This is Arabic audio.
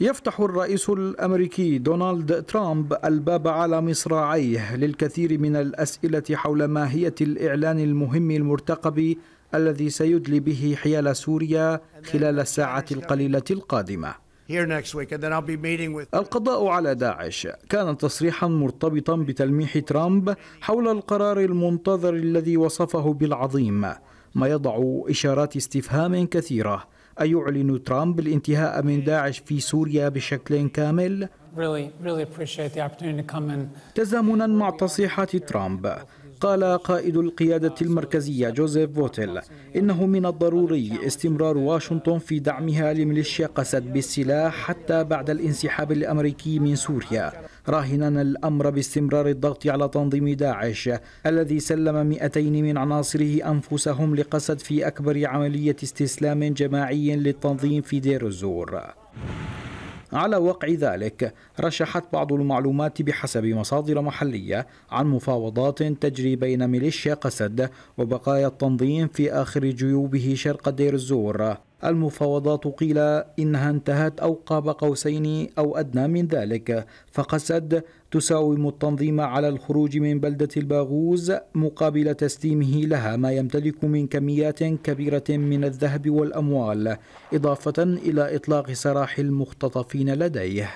يفتح الرئيس الامريكي دونالد ترامب الباب على مصراعيه للكثير من الاسئله حول ماهيه الاعلان المهم المرتقب الذي سيدلي به حيال سوريا خلال الساعه القليله القادمه القضاء على داعش كان تصريحا مرتبطا بتلميح ترامب حول القرار المنتظر الذي وصفه بالعظيم ما يضع اشارات استفهام كثيره أيعلن ترامب الانتهاء من داعش في سوريا بشكل كامل؟ تزامنا مع تصريحات ترامب قال قائد القيادة المركزية جوزيف فوتيل إنه من الضروري استمرار واشنطن في دعمها لميليشيا قسد بالسلاح حتى بعد الانسحاب الأمريكي من سوريا راهنا الأمر باستمرار الضغط على تنظيم داعش الذي سلم 200 من عناصره أنفسهم لقسد في أكبر عملية استسلام جماعي للتنظيم في دير الزور على وقع ذلك رشحت بعض المعلومات بحسب مصادر محلية عن مفاوضات تجري بين ميليشيا قسد وبقايا التنظيم في آخر جيوبه شرق دير الزور المفاوضات قيل إنها انتهت أو قاب قوسين أو أدنى من ذلك فقسد تساوم التنظيم على الخروج من بلدة الباغوز مقابل تسليمه لها ما يمتلك من كميات كبيرة من الذهب والأموال إضافة إلى إطلاق سراح المختطفين لديه